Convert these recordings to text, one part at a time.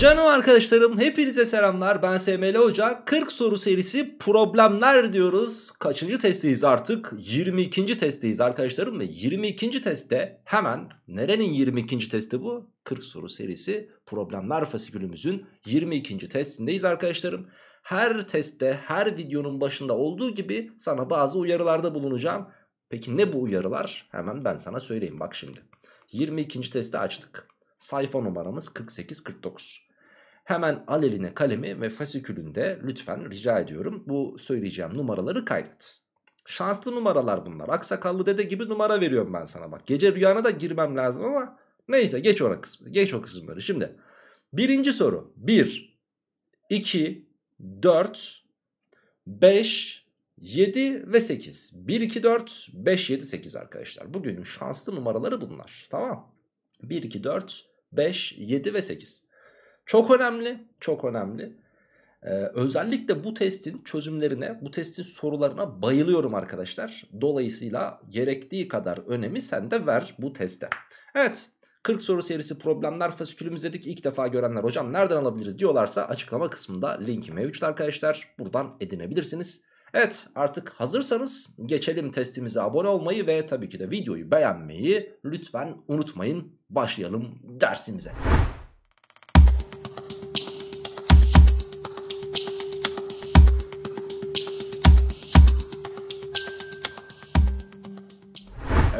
Canım arkadaşlarım hepinize selamlar ben SML Hoca 40 soru serisi problemler diyoruz Kaçıncı testteyiz artık 22. testteyiz arkadaşlarım ve 22. testte hemen nerenin 22. testi bu 40 soru serisi problemler fasikülümüzün 22. testindeyiz arkadaşlarım Her testte her videonun başında olduğu gibi sana bazı uyarılarda bulunacağım Peki ne bu uyarılar hemen ben sana söyleyeyim bak şimdi 22. testi açtık Sayfa numaramız 48-49. Hemen al eline kalemi ve fasikülünde lütfen rica ediyorum bu söyleyeceğim numaraları kaydet. Şanslı numaralar bunlar. Aksakallı dede gibi numara veriyorum ben sana bak. Gece rüyana da girmem lazım ama neyse geç ona kısmı. Geç o kısımları. Şimdi birinci soru. 1, 2, 4, 5, 7 ve 8. 1, 2, 4, 5, 7, 8 arkadaşlar. Bugünün şanslı numaraları bunlar. Tamam. 1, 2, 4, 5, 7 ve 8. Çok önemli, çok önemli. Ee, özellikle bu testin çözümlerine, bu testin sorularına bayılıyorum arkadaşlar. Dolayısıyla gerektiği kadar önemi sen de ver bu teste. Evet, 40 soru serisi problemler fasikülümüz dedik. İlk defa görenler hocam nereden alabiliriz diyorlarsa açıklama kısmında linki mevcut arkadaşlar. Buradan edinebilirsiniz. Evet artık hazırsanız geçelim testimize abone olmayı ve tabii ki de videoyu beğenmeyi lütfen unutmayın. Başlayalım dersimize.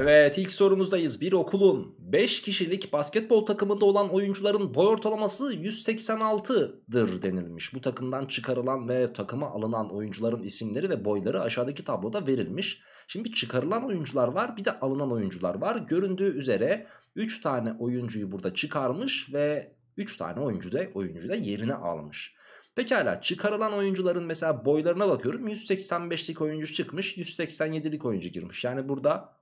Evet ilk sorumuzdayız. Bir okulun 5 kişilik basketbol takımında olan oyuncuların boy ortalaması 186'dır denilmiş. Bu takımdan çıkarılan ve takıma alınan oyuncuların isimleri ve boyları aşağıdaki tabloda verilmiş. Şimdi çıkarılan oyuncular var bir de alınan oyuncular var. Göründüğü üzere 3 tane oyuncuyu burada çıkarmış ve 3 tane oyuncu da, oyuncu da yerine almış. Pekala çıkarılan oyuncuların mesela boylarına bakıyorum. 185'lik oyuncu çıkmış 187'lik oyuncu girmiş. Yani burada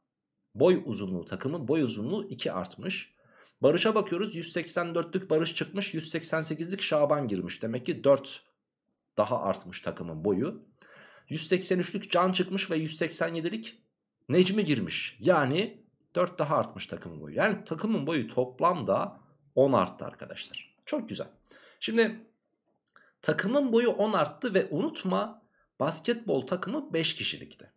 Boy uzunluğu takımın boy uzunluğu 2 artmış. Barış'a bakıyoruz 184'lük Barış çıkmış 188'lik Şaban girmiş. Demek ki 4 daha artmış takımın boyu. 183'lük Can çıkmış ve 187'lik Necmi girmiş. Yani 4 daha artmış takımın boyu. Yani takımın boyu toplamda 10 arttı arkadaşlar. Çok güzel. Şimdi takımın boyu 10 arttı ve unutma basketbol takımı 5 kişilikti.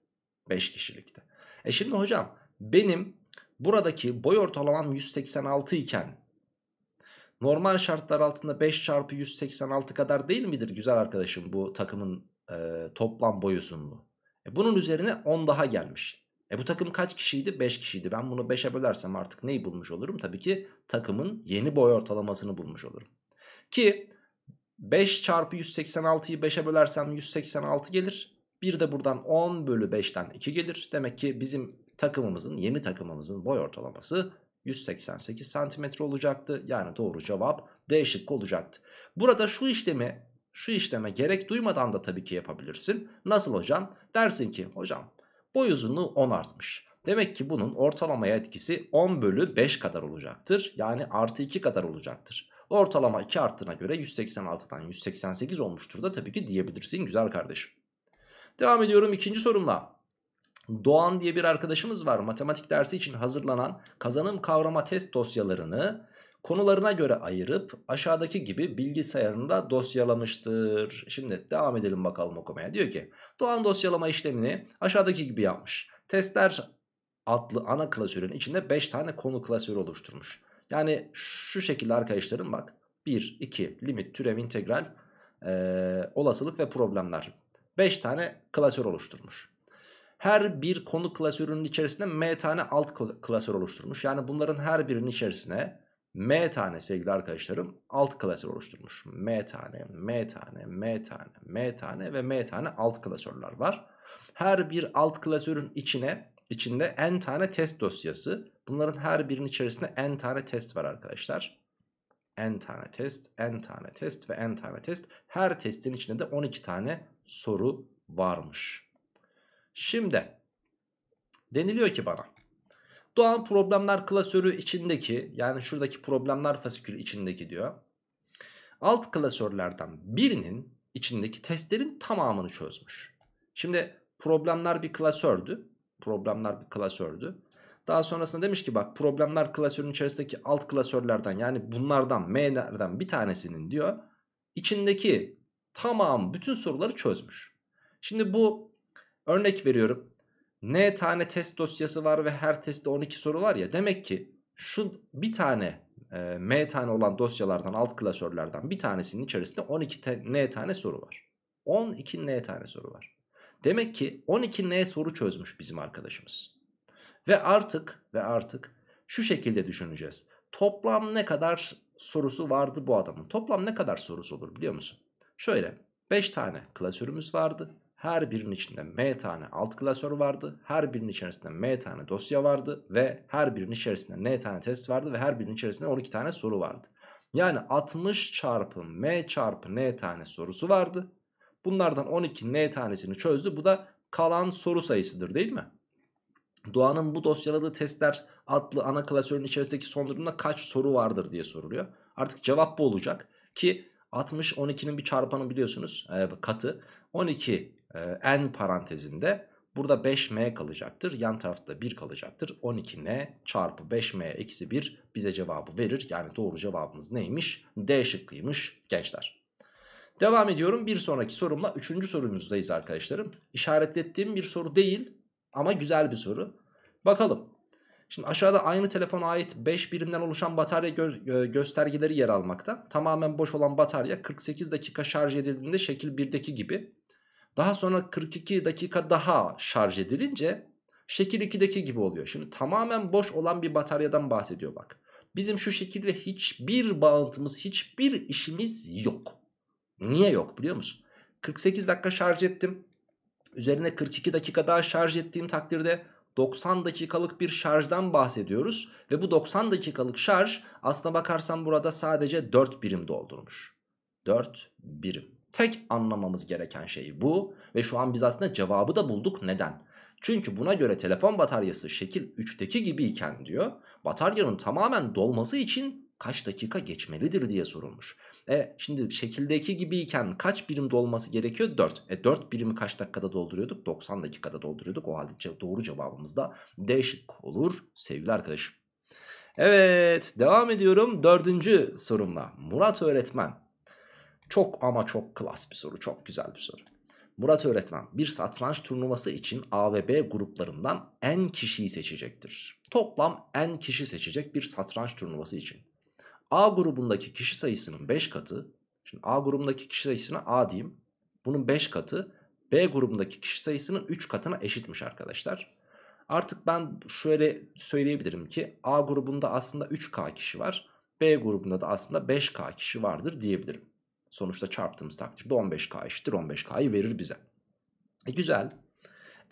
5 kişilikti. E şimdi hocam benim buradaki boy ortalamam 186 iken normal şartlar altında 5 çarpı 186 kadar değil midir güzel arkadaşım bu takımın e, toplam boy uzunluğu? E, bunun üzerine 10 daha gelmiş. E bu takım kaç kişiydi? 5 kişiydi. Ben bunu 5'e bölersem artık neyi bulmuş olurum? Tabii ki takımın yeni boy ortalamasını bulmuş olurum. Ki 5 çarpı 186'yı 5'e bölersem 186 gelir. Bir de buradan 10 bölü 5'ten 2 gelir. Demek ki bizim takımımızın yeni takımımızın boy ortalaması 188 santimetre olacaktı. Yani doğru cevap D şıkkı olacaktı. Burada şu işlemi şu işleme gerek duymadan da tabii ki yapabilirsin. Nasıl hocam? Dersin ki hocam boy uzunluğu 10 artmış. Demek ki bunun ortalamaya etkisi 10 bölü 5 kadar olacaktır. Yani artı 2 kadar olacaktır. Ortalama 2 arttığına göre 186'dan 188 olmuştur da tabii ki diyebilirsin güzel kardeşim. Devam ediyorum ikinci sorumla. Doğan diye bir arkadaşımız var matematik dersi için hazırlanan kazanım kavrama test dosyalarını konularına göre ayırıp aşağıdaki gibi bilgisayarında dosyalamıştır. Şimdi devam edelim bakalım okumaya. Diyor ki Doğan dosyalama işlemini aşağıdaki gibi yapmış. Testler adlı ana klasörün içinde 5 tane konu klasörü oluşturmuş. Yani şu şekilde arkadaşlarım bak 1, 2, limit, türev, integral, ee, olasılık ve problemler. 5 tane klasör oluşturmuş her bir konu klasörünün içerisinde m tane alt klasör oluşturmuş. Yani bunların her birinin içerisine m tane sevgili arkadaşlarım alt klasör oluşturmuş. M tane, m tane, m tane, m tane ve m tane alt klasörler var. Her bir alt klasörün içine içinde n tane test dosyası. Bunların her birinin içerisinde n tane test var arkadaşlar n tane test, n tane test ve n tane test. Her testin içinde de 12 tane soru varmış. Şimdi deniliyor ki bana doğan problemler klasörü içindeki yani şuradaki problemler fasikülü içindeki diyor. Alt klasörlerden birinin içindeki testlerin tamamını çözmüş. Şimdi problemler bir klasördü. Problemler bir klasördü. Daha sonrasında demiş ki bak problemler klasörün içerisindeki alt klasörlerden yani bunlardan M'lerden bir tanesinin diyor. içindeki tamam bütün soruları çözmüş. Şimdi bu Örnek veriyorum. N tane test dosyası var ve her testte 12 soru var ya. Demek ki şu bir tane e, M tane olan dosyalardan alt klasörlerden bir tanesinin içerisinde 12 N tane soru var. 12 N tane soru var. Demek ki 12 N soru çözmüş bizim arkadaşımız. Ve artık ve artık şu şekilde düşüneceğiz. Toplam ne kadar sorusu vardı bu adamın? Toplam ne kadar sorusu olur biliyor musun? Şöyle 5 tane klasörümüz vardı. Her birinin içinde m tane alt klasör vardı. Her birinin içerisinde m tane dosya vardı. Ve her birinin içerisinde n tane test vardı. Ve her birinin içerisinde 12 tane soru vardı. Yani 60 çarpı m çarpı n tane sorusu vardı. Bunlardan 12 n tanesini çözdü. Bu da kalan soru sayısıdır değil mi? Doğan'ın bu dosyaladığı testler adlı ana klasörün içerisindeki son durumda kaç soru vardır diye soruluyor. Artık cevap bu olacak ki 60 12'nin bir çarpanı biliyorsunuz e, katı. 12 e, ee, n parantezinde burada 5m kalacaktır. Yan tarafta 1 kalacaktır. 12n çarpı 5m eksi 1 bize cevabı verir. Yani doğru cevabımız neymiş? D şıkkıymış gençler. Devam ediyorum. Bir sonraki sorumla üçüncü sorumuzdayız arkadaşlarım. İşaretlettiğim bir soru değil ama güzel bir soru. Bakalım. Şimdi aşağıda aynı telefona ait 5 birimden oluşan batarya gö göstergeleri yer almakta. Tamamen boş olan batarya 48 dakika şarj edildiğinde şekil 1'deki gibi daha sonra 42 dakika daha şarj edilince şekil 2'deki gibi oluyor. Şimdi tamamen boş olan bir bataryadan bahsediyor bak. Bizim şu şekilde hiçbir bağıntımız, hiçbir işimiz yok. Niye yok biliyor musun? 48 dakika şarj ettim. Üzerine 42 dakika daha şarj ettiğim takdirde 90 dakikalık bir şarjdan bahsediyoruz. Ve bu 90 dakikalık şarj aslına bakarsan burada sadece 4 birim doldurmuş. 4 birim. Tek anlamamız gereken şey bu ve şu an biz aslında cevabı da bulduk neden? Çünkü buna göre telefon bataryası şekil 3'teki gibiyken diyor bataryanın tamamen dolması için kaç dakika geçmelidir diye sorulmuş. E şimdi şekildeki gibiyken kaç birim dolması gerekiyor? 4. E 4 birimi kaç dakikada dolduruyorduk? 90 dakikada dolduruyorduk. O halde doğru cevabımız da D şık olur sevgili arkadaşım. Evet devam ediyorum dördüncü sorumla. Murat öğretmen çok ama çok klas bir soru. Çok güzel bir soru. Murat öğretmen bir satranç turnuvası için A ve B gruplarından en kişiyi seçecektir. Toplam en kişi seçecek bir satranç turnuvası için. A grubundaki kişi sayısının 5 katı. Şimdi A grubundaki kişi sayısına A diyeyim. Bunun 5 katı B grubundaki kişi sayısının 3 katına eşitmiş arkadaşlar. Artık ben şöyle söyleyebilirim ki A grubunda aslında 3K kişi var. B grubunda da aslında 5K kişi vardır diyebilirim. Sonuçta çarptığımız takdirde 15K eşittir 15K'yı verir bize. E güzel.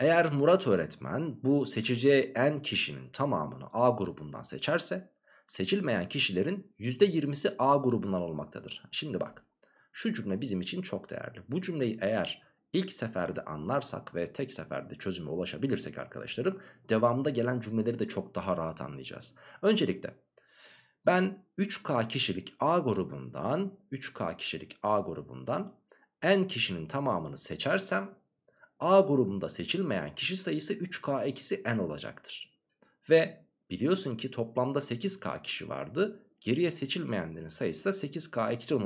Eğer Murat öğretmen bu seçeceği en kişinin tamamını A grubundan seçerse seçilmeyen kişilerin %20'si A grubundan olmaktadır. Şimdi bak şu cümle bizim için çok değerli. Bu cümleyi eğer ilk seferde anlarsak ve tek seferde çözüme ulaşabilirsek arkadaşlarım devamında gelen cümleleri de çok daha rahat anlayacağız. Öncelikle ben 3K kişilik A grubundan 3K kişilik A grubundan N kişinin tamamını seçersem A grubunda seçilmeyen kişi sayısı 3K eksi N olacaktır. Ve biliyorsun ki toplamda 8K kişi vardı. Geriye seçilmeyenlerin sayısı da 8K eksi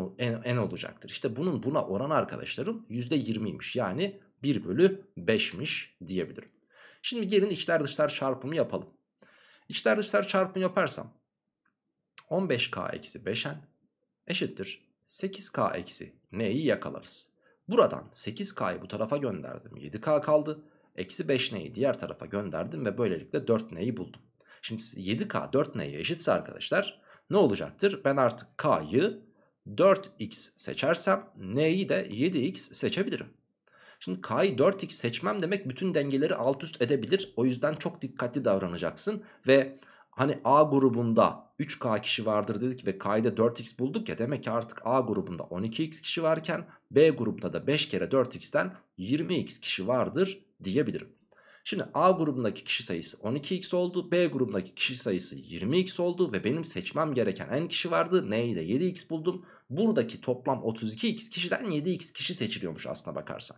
N olacaktır. İşte bunun buna oran arkadaşlarım %20'ymiş. Yani 1 bölü 5'miş diyebilirim. Şimdi gelin içler dışlar çarpımı yapalım. İçler dışlar çarpımı yaparsam 15k eksi 5n eşittir 8k eksi n'yi yakalarız. Buradan 8k'yı bu tarafa gönderdim 7k kaldı. Eksi 5 n'yi diğer tarafa gönderdim ve böylelikle 4 n'yi buldum. Şimdi 7k 4 n'ye eşitse arkadaşlar ne olacaktır? Ben artık k'yı 4x seçersem n'yi de 7x seçebilirim. Şimdi k'yı 4x seçmem demek bütün dengeleri alt üst edebilir. O yüzden çok dikkatli davranacaksın ve hani A grubunda 3K kişi vardır dedik ve K'yı da 4X bulduk ya demek ki artık A grubunda 12X kişi varken B grubunda da 5 kere 4X'ten 20X kişi vardır diyebilirim. Şimdi A grubundaki kişi sayısı 12x oldu. B grubundaki kişi sayısı 20x oldu. Ve benim seçmem gereken en kişi vardı. N'yi de 7x buldum. Buradaki toplam 32x kişiden 7x kişi seçiliyormuş aslına bakarsan.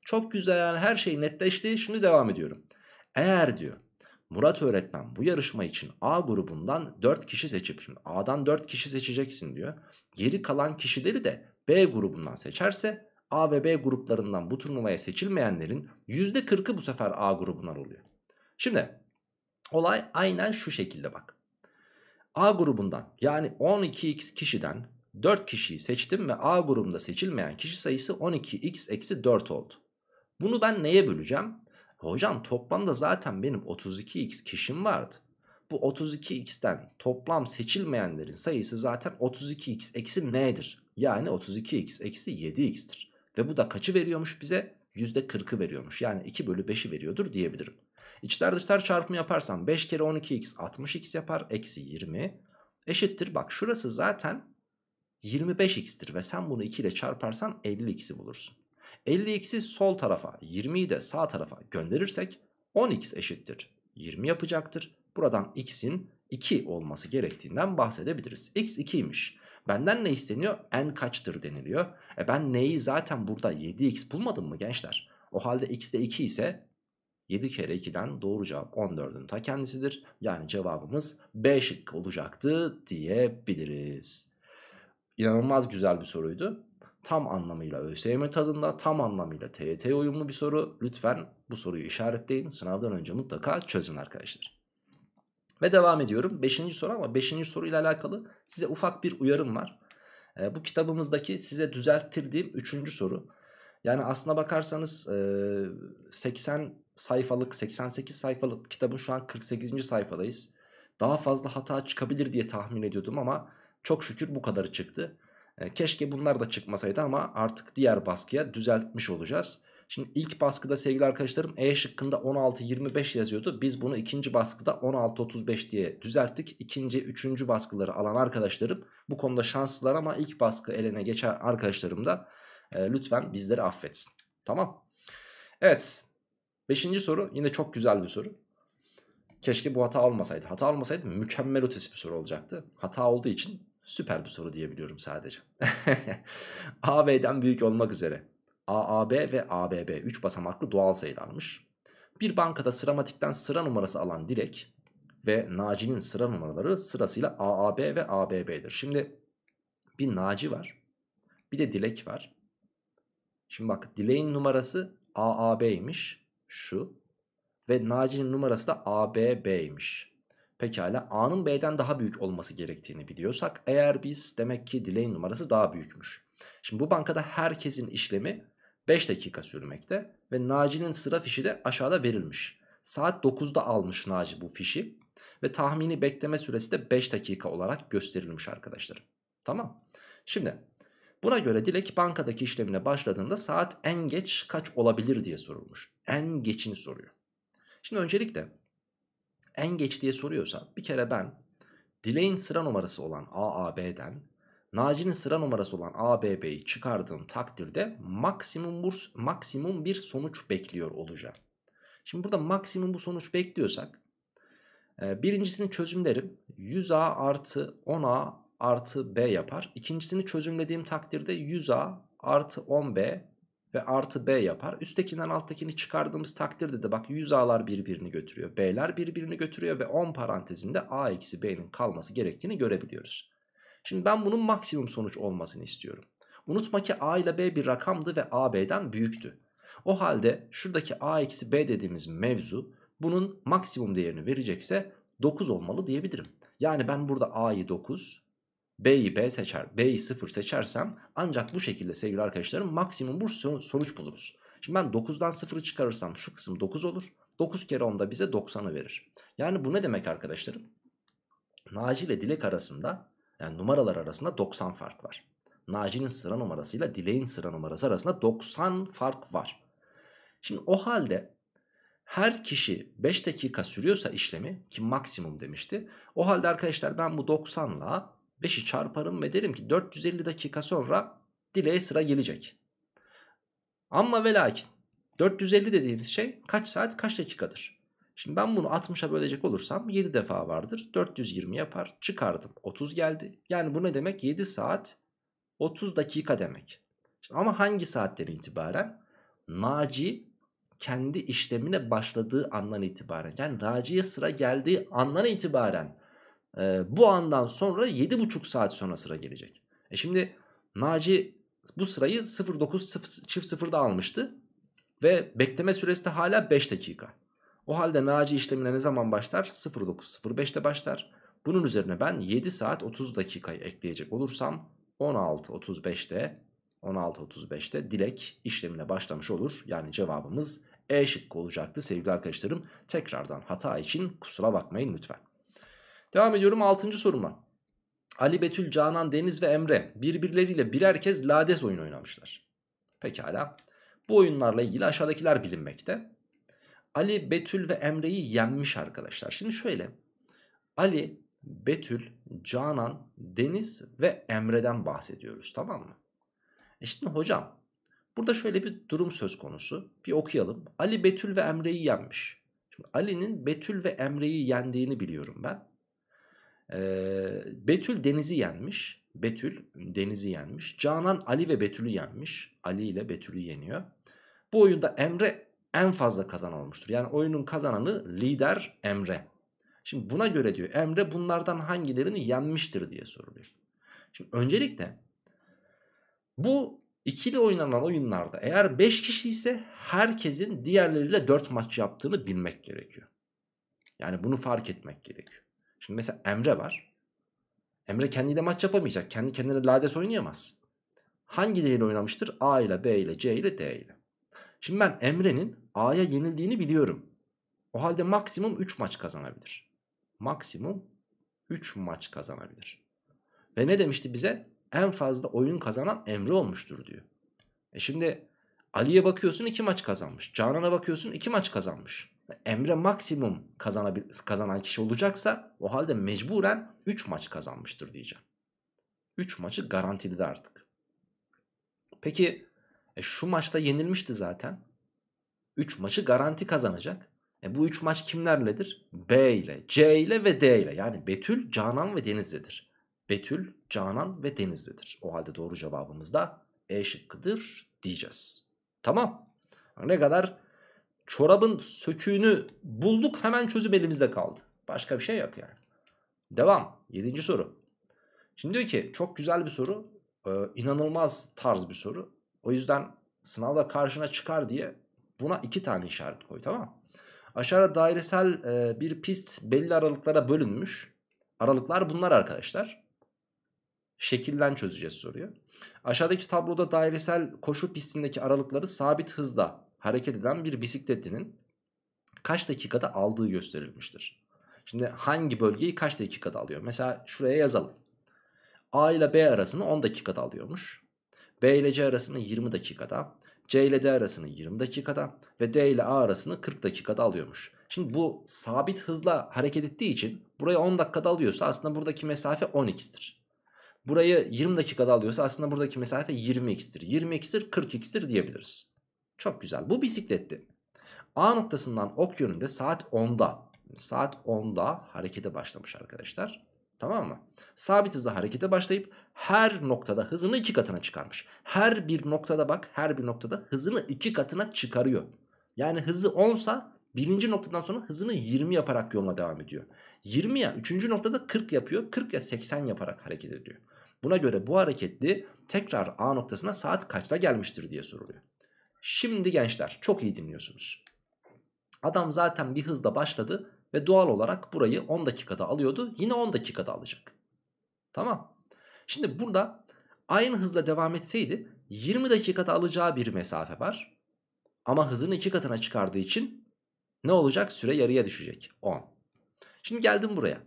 Çok güzel yani her şey netleşti. Şimdi devam ediyorum. Eğer diyor Murat öğretmen bu yarışma için A grubundan 4 kişi seçip şimdi A'dan 4 kişi seçeceksin diyor. Geri kalan kişileri de B grubundan seçerse A ve B gruplarından bu turnuvaya seçilmeyenlerin %40'ı bu sefer A grubundan oluyor. Şimdi olay aynen şu şekilde bak. A grubundan yani 12x kişiden 4 kişiyi seçtim ve A grubunda seçilmeyen kişi sayısı 12x-4 oldu. Bunu ben neye böleceğim? Hocam toplamda zaten benim 32x kişim vardı. Bu 32x'ten toplam seçilmeyenlerin sayısı zaten 32x eksi m'dir. Yani 32x eksi 7x'tir. Ve bu da kaçı veriyormuş bize? %40'ı veriyormuş. Yani 2 bölü 5'i veriyordur diyebilirim. İçler dışlar çarpımı yaparsam 5 kere 12x 60x yapar. Eksi 20 eşittir. Bak şurası zaten 25x'tir ve sen bunu 2 ile çarparsan 50x'i bulursun. 50x'i sol tarafa 20'yi de sağ tarafa gönderirsek 10x eşittir 20 yapacaktır. Buradan x'in 2 olması gerektiğinden bahsedebiliriz. x 2'ymiş. Benden ne isteniyor? n kaçtır deniliyor. E ben neyi zaten burada 7x bulmadım mı gençler? O halde x de 2 ise 7 kere 2'den doğru cevap 14'ün ta kendisidir. Yani cevabımız B şıkkı olacaktı diyebiliriz. İnanılmaz güzel bir soruydu tam anlamıyla ÖSYM tadında tam anlamıyla TYT uyumlu bir soru. Lütfen bu soruyu işaretleyin. Sınavdan önce mutlaka çözün arkadaşlar. Ve devam ediyorum. Beşinci soru ama beşinci soruyla alakalı size ufak bir uyarım var. E, bu kitabımızdaki size düzelttirdiğim üçüncü soru. Yani aslına bakarsanız e, 80 sayfalık 88 sayfalık kitabın şu an 48. sayfadayız. Daha fazla hata çıkabilir diye tahmin ediyordum ama çok şükür bu kadarı çıktı. E, keşke bunlar da çıkmasaydı ama artık diğer baskıya düzeltmiş olacağız. Şimdi ilk baskıda sevgili arkadaşlarım E şıkkında 16-25 yazıyordu. Biz bunu ikinci baskıda 16-35 diye düzelttik. İkinci, üçüncü baskıları alan arkadaşlarım bu konuda şanslılar ama ilk baskı elene geçen arkadaşlarım da e, lütfen bizleri affetsin. Tamam. Evet. Beşinci soru yine çok güzel bir soru. Keşke bu hata olmasaydı. Hata olmasaydı mükemmel ötesi bir soru olacaktı. Hata olduğu için Süper bir soru diyebiliyorum sadece. AB'den büyük olmak üzere AAB ve ABB 3 basamaklı doğal sayılarmış. Bir bankada sıramatikten sıra numarası alan Direk ve Naci'nin sıra numaraları sırasıyla AAB ve ABB'dir. Şimdi bir Naci var. Bir de Dilek var. Şimdi bak Dilek'in numarası AAB'ymiş. Şu. Ve Naci'nin numarası da ABB'ymiş. Pekala A'nın B'den daha büyük olması gerektiğini biliyorsak eğer biz demek ki dileğin numarası daha büyükmüş. Şimdi bu bankada herkesin işlemi 5 dakika sürmekte ve Naci'nin sıra fişi de aşağıda verilmiş. Saat 9'da almış Naci bu fişi ve tahmini bekleme süresi de 5 dakika olarak gösterilmiş arkadaşlar. Tamam. Şimdi buna göre Dilek bankadaki işlemine başladığında saat en geç kaç olabilir diye sorulmuş. En geçini soruyor. Şimdi öncelikle en geç diye soruyorsa bir kere ben Dileğin sıra numarası olan AAB'den Naci'nin sıra numarası olan ABB'yi çıkardığım takdirde maksimum, burs, maksimum bir sonuç bekliyor olacağım. Şimdi burada maksimum bu sonuç bekliyorsak e, birincisini çözümlerim 100A artı 10A artı B yapar. İkincisini çözümlediğim takdirde 100A artı 10B ve artı b yapar. Üsttekinden alttakini çıkardığımız takdirde de bak 100 a'lar birbirini götürüyor. B'ler birbirini götürüyor ve 10 parantezinde a eksi b'nin kalması gerektiğini görebiliyoruz. Şimdi ben bunun maksimum sonuç olmasını istiyorum. Unutma ki a ile b bir rakamdı ve a b'den büyüktü. O halde şuradaki a eksi b dediğimiz mevzu bunun maksimum değerini verecekse 9 olmalı diyebilirim. Yani ben burada a'yı 9, B'yi B seçer, B'yi 0 seçersem ancak bu şekilde sevgili arkadaşlarım maksimum bu sonuç buluruz. Şimdi ben 9'dan 0'ı çıkarırsam şu kısım 9 olur. 9 kere 10 da bize 90'ı verir. Yani bu ne demek arkadaşlarım? Naci ile Dilek arasında yani numaralar arasında 90 fark var. Naci'nin sıra numarasıyla Dilek'in sıra numarası arasında 90 fark var. Şimdi o halde her kişi 5 dakika sürüyorsa işlemi ki maksimum demişti. O halde arkadaşlar ben bu 90'la 5'i çarparım ve derim ki 450 dakika sonra dileğe sıra gelecek. Ama ve lakin 450 dediğimiz şey kaç saat kaç dakikadır? Şimdi ben bunu 60'a bölecek olursam 7 defa vardır. 420 yapar. Çıkardım. 30 geldi. Yani bu ne demek? 7 saat 30 dakika demek. Şimdi ama hangi saatten itibaren? Naci kendi işlemine başladığı andan itibaren. Yani Naci'ye sıra geldiği andan itibaren e, bu andan sonra 7,5 saat sonra sıra gelecek. E şimdi Naci bu sırayı 0.9 çift 0'da almıştı. Ve bekleme süresi de hala 5 dakika. O halde Naci işlemine ne zaman başlar? 09.05'te başlar. Bunun üzerine ben 7 saat 30 dakikayı ekleyecek olursam 16.35'te 16.35'te dilek işlemine başlamış olur. Yani cevabımız E şıkkı olacaktı sevgili arkadaşlarım. Tekrardan hata için kusura bakmayın lütfen. Devam ediyorum 6. soruma. Ali Betül, Canan, Deniz ve Emre birbirleriyle birer kez lades oyun oynamışlar. Pekala. Bu oyunlarla ilgili aşağıdakiler bilinmekte. Ali, Betül ve Emre'yi yenmiş arkadaşlar. Şimdi şöyle. Ali, Betül, Canan, Deniz ve Emre'den bahsediyoruz tamam mı? E şimdi hocam burada şöyle bir durum söz konusu. Bir okuyalım. Ali, Betül ve Emre'yi yenmiş. Ali'nin Betül ve Emre'yi yendiğini biliyorum ben. Betül Deniz'i yenmiş. Betül Deniz'i yenmiş. Canan Ali ve Betül'ü yenmiş. Ali ile Betül'ü yeniyor. Bu oyunda Emre en fazla kazan olmuştur. Yani oyunun kazananı lider Emre. Şimdi buna göre diyor Emre bunlardan hangilerini yenmiştir diye soruluyor. Şimdi öncelikle bu ikili oynanan oyunlarda eğer 5 kişi ise herkesin diğerleriyle 4 maç yaptığını bilmek gerekiyor. Yani bunu fark etmek gerekiyor. Şimdi mesela Emre var. Emre kendiyle maç yapamayacak. Kendi kendine lades oynayamaz. Hangileriyle oynamıştır? A ile B ile C ile D ile. Şimdi ben Emre'nin A'ya yenildiğini biliyorum. O halde maksimum 3 maç kazanabilir. Maksimum 3 maç kazanabilir. Ve ne demişti bize? En fazla oyun kazanan Emre olmuştur diyor. E şimdi Ali'ye bakıyorsun 2 maç kazanmış. Canan'a bakıyorsun 2 maç kazanmış. Emre maksimum kazanan kişi olacaksa o halde mecburen 3 maç kazanmıştır diyeceğim. 3 maçı garantili de artık. Peki e, şu maçta yenilmişti zaten. 3 maçı garanti kazanacak. E, bu 3 maç kimlerledir? B ile, C ile ve D ile. Yani Betül, Canan ve Denizli'dir. Betül, Canan ve Denizli'dir. O halde doğru cevabımız da E şıkkıdır diyeceğiz. Tamam. Ne kadar çorabın söküğünü bulduk hemen çözüm elimizde kaldı. Başka bir şey yok yani. Devam. Yedinci soru. Şimdi diyor ki çok güzel bir soru. Ee, inanılmaz tarz bir soru. O yüzden sınavda karşına çıkar diye buna iki tane işaret koy tamam Aşağıda dairesel e, bir pist belli aralıklara bölünmüş. Aralıklar bunlar arkadaşlar. Şekilden çözeceğiz soruyu. Aşağıdaki tabloda dairesel koşu pistindeki aralıkları sabit hızda hareket eden bir bisikletlinin kaç dakikada aldığı gösterilmiştir. Şimdi hangi bölgeyi kaç dakikada alıyor? Mesela şuraya yazalım. A ile B arasını 10 dakikada alıyormuş. B ile C arasını 20 dakikada. C ile D arasını 20 dakikada. Ve D ile A arasını 40 dakikada alıyormuş. Şimdi bu sabit hızla hareket ettiği için burayı 10 dakikada alıyorsa aslında buradaki mesafe 12'stir. Burayı 20 dakikada alıyorsa aslında buradaki mesafe 20x'tir. 20x'tir 40x'tir diyebiliriz. Çok güzel. Bu bisikletti. A noktasından ok yönünde saat 10'da. Saat 10'da harekete başlamış arkadaşlar. Tamam mı? Sabit hızla harekete başlayıp her noktada hızını iki katına çıkarmış. Her bir noktada bak her bir noktada hızını iki katına çıkarıyor. Yani hızı 10 birinci noktadan sonra hızını 20 yaparak yoluna devam ediyor. 20 ya 3. noktada 40 yapıyor 40 ya 80 yaparak hareket ediyor. Buna göre bu hareketli tekrar A noktasına saat kaçta gelmiştir diye soruluyor. Şimdi gençler çok iyi dinliyorsunuz. Adam zaten bir hızla başladı ve doğal olarak burayı 10 dakikada alıyordu. Yine 10 dakikada alacak. Tamam. Şimdi burada aynı hızla devam etseydi 20 dakikada alacağı bir mesafe var. Ama hızını 2 katına çıkardığı için ne olacak? Süre yarıya düşecek. 10. Şimdi geldim buraya.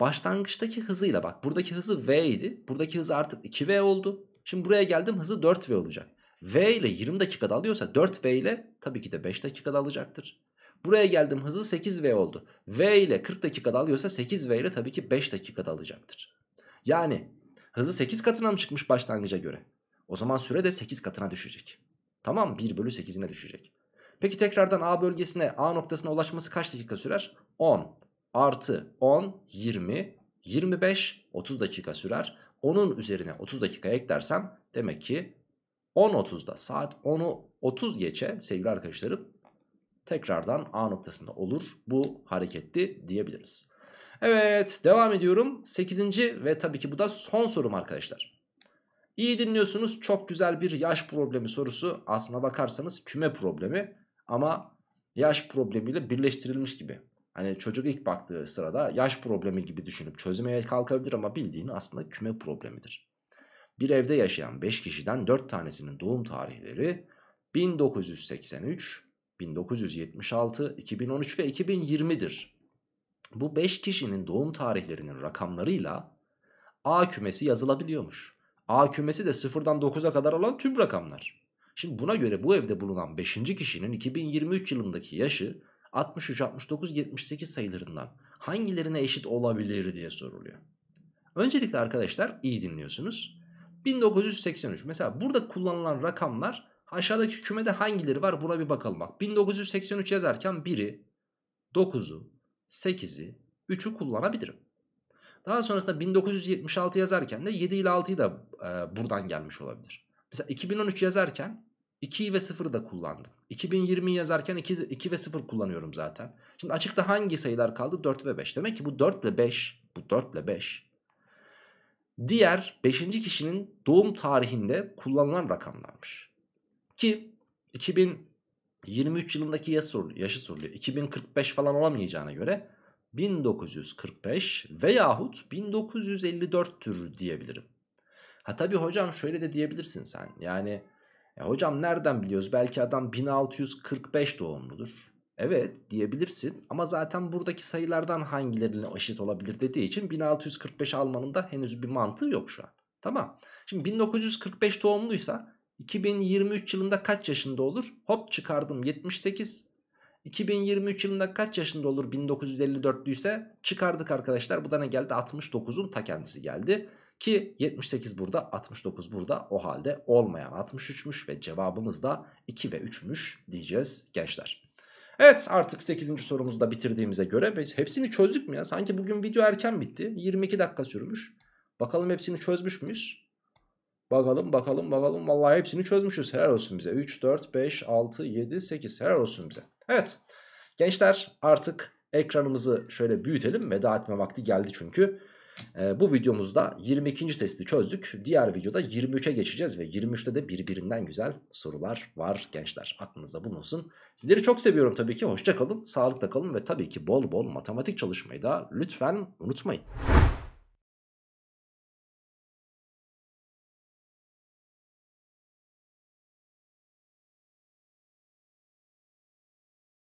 Başlangıçtaki hızıyla bak. Buradaki hızı V idi. Buradaki hız artık 2V oldu. Şimdi buraya geldim hızı 4V olacak. V ile 20 dakikada alıyorsa 4V ile tabii ki de 5 dakikada alacaktır. Buraya geldim hızı 8V oldu. V ile 40 dakikada alıyorsa 8V ile tabii ki 5 dakikada alacaktır. Yani hızı 8 katına mı çıkmış başlangıca göre? O zaman süre de 8 katına düşecek. Tamam 1 bölü 8'ine düşecek. Peki tekrardan A bölgesine A noktasına ulaşması kaç dakika sürer? 10 artı 10 20 25 30 dakika sürer. Onun üzerine 30 dakika eklersem demek ki 10.30'da saat 10'u 30 geçe sevgili arkadaşlarım tekrardan A noktasında olur bu hareketli diyebiliriz. Evet devam ediyorum. 8. ve tabii ki bu da son sorum arkadaşlar. İyi dinliyorsunuz. Çok güzel bir yaş problemi sorusu. Aslına bakarsanız küme problemi ama yaş problemiyle birleştirilmiş gibi. Hani çocuk ilk baktığı sırada yaş problemi gibi düşünüp çözmeye kalkabilir ama bildiğin aslında küme problemidir. Bir evde yaşayan 5 kişiden 4 tanesinin doğum tarihleri 1983, 1976, 2013 ve 2020'dir. Bu 5 kişinin doğum tarihlerinin rakamlarıyla A kümesi yazılabiliyormuş. A kümesi de 0'dan 9'a kadar olan tüm rakamlar. Şimdi buna göre bu evde bulunan 5. kişinin 2023 yılındaki yaşı 63, 69, 78 sayılarından hangilerine eşit olabilir diye soruluyor. Öncelikle arkadaşlar iyi dinliyorsunuz. 1983. Mesela burada kullanılan rakamlar aşağıdaki kümede hangileri var buna bir bakalım. Bak 1983 yazarken 1'i, 9'u, 8'i, 3'ü kullanabilirim. Daha sonrasında 1976 yazarken de 7 ile 6'yı da e, buradan gelmiş olabilir. Mesela 2013 yazarken 2 ve 0'ı da kullandım. 2020 yazarken 2, 2 ve 0 kullanıyorum zaten. Şimdi açıkta hangi sayılar kaldı? 4 ve 5. Demek ki bu 4 ile 5, bu 4 ile 5 diğer 5. kişinin doğum tarihinde kullanılan rakamlarmış. Ki 2023 yılındaki yaşı soruluyor, yaşı soruluyor. 2045 falan olamayacağına göre 1945 veyahut 1954'tür diyebilirim. Ha tabi hocam şöyle de diyebilirsin sen. Yani ya e hocam nereden biliyoruz? Belki adam 1645 doğumludur. Evet diyebilirsin ama zaten buradaki sayılardan hangilerine eşit olabilir dediği için 1645 almanın da henüz bir mantığı yok şu an. Tamam. Şimdi 1945 doğumluysa 2023 yılında kaç yaşında olur? Hop çıkardım 78. 2023 yılında kaç yaşında olur 1954'lü çıkardık arkadaşlar. Bu da ne geldi? 69'un ta kendisi geldi. Ki 78 burada 69 burada o halde olmayan 63'müş ve cevabımız da 2 ve 3'müş diyeceğiz gençler. Evet artık 8. sorumuzu da bitirdiğimize göre biz hepsini çözdük mü ya? Sanki bugün video erken bitti. 22 dakika sürmüş. Bakalım hepsini çözmüş müyüz? Bakalım bakalım bakalım. Vallahi hepsini çözmüşüz. Helal olsun bize. 3, 4, 5, 6, 7, 8. Helal olsun bize. Evet. Gençler artık ekranımızı şöyle büyütelim. Veda etme vakti geldi çünkü. E, bu videomuzda 22. testi çözdük. Diğer videoda 23'e geçeceğiz ve 23'te de birbirinden güzel sorular var gençler. Aklınızda bulunsun. Sizleri çok seviyorum tabii ki. Hoşçakalın, sağlıkta kalın ve tabii ki bol bol matematik çalışmayı da lütfen unutmayın.